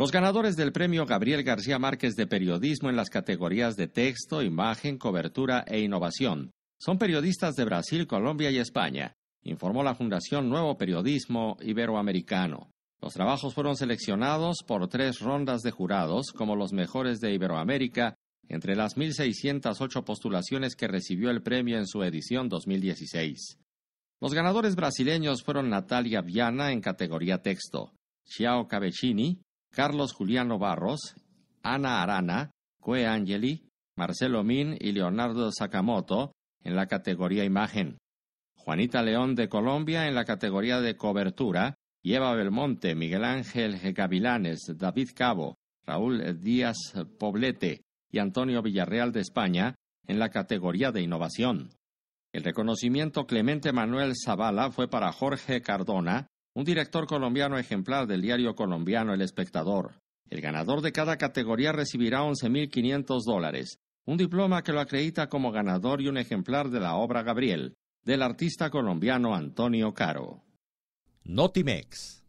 Los ganadores del premio Gabriel García Márquez de Periodismo en las categorías de texto, imagen, cobertura e innovación son periodistas de Brasil, Colombia y España, informó la Fundación Nuevo Periodismo Iberoamericano. Los trabajos fueron seleccionados por tres rondas de jurados como los mejores de Iberoamérica entre las 1.608 postulaciones que recibió el premio en su edición 2016. Los ganadores brasileños fueron Natalia Viana en categoría texto, Chiao Cabecini Carlos Juliano Barros, Ana Arana, Cue Angeli, Marcelo Min y Leonardo Sakamoto en la categoría Imagen. Juanita León de Colombia en la categoría de Cobertura y Eva Belmonte, Miguel Ángel Gavilanes, David Cabo, Raúl Díaz Poblete y Antonio Villarreal de España en la categoría de Innovación. El reconocimiento Clemente Manuel Zavala fue para Jorge Cardona, un director colombiano ejemplar del diario colombiano El Espectador. El ganador de cada categoría recibirá 11.500 dólares, un diploma que lo acredita como ganador y un ejemplar de la obra Gabriel, del artista colombiano Antonio Caro. Notimex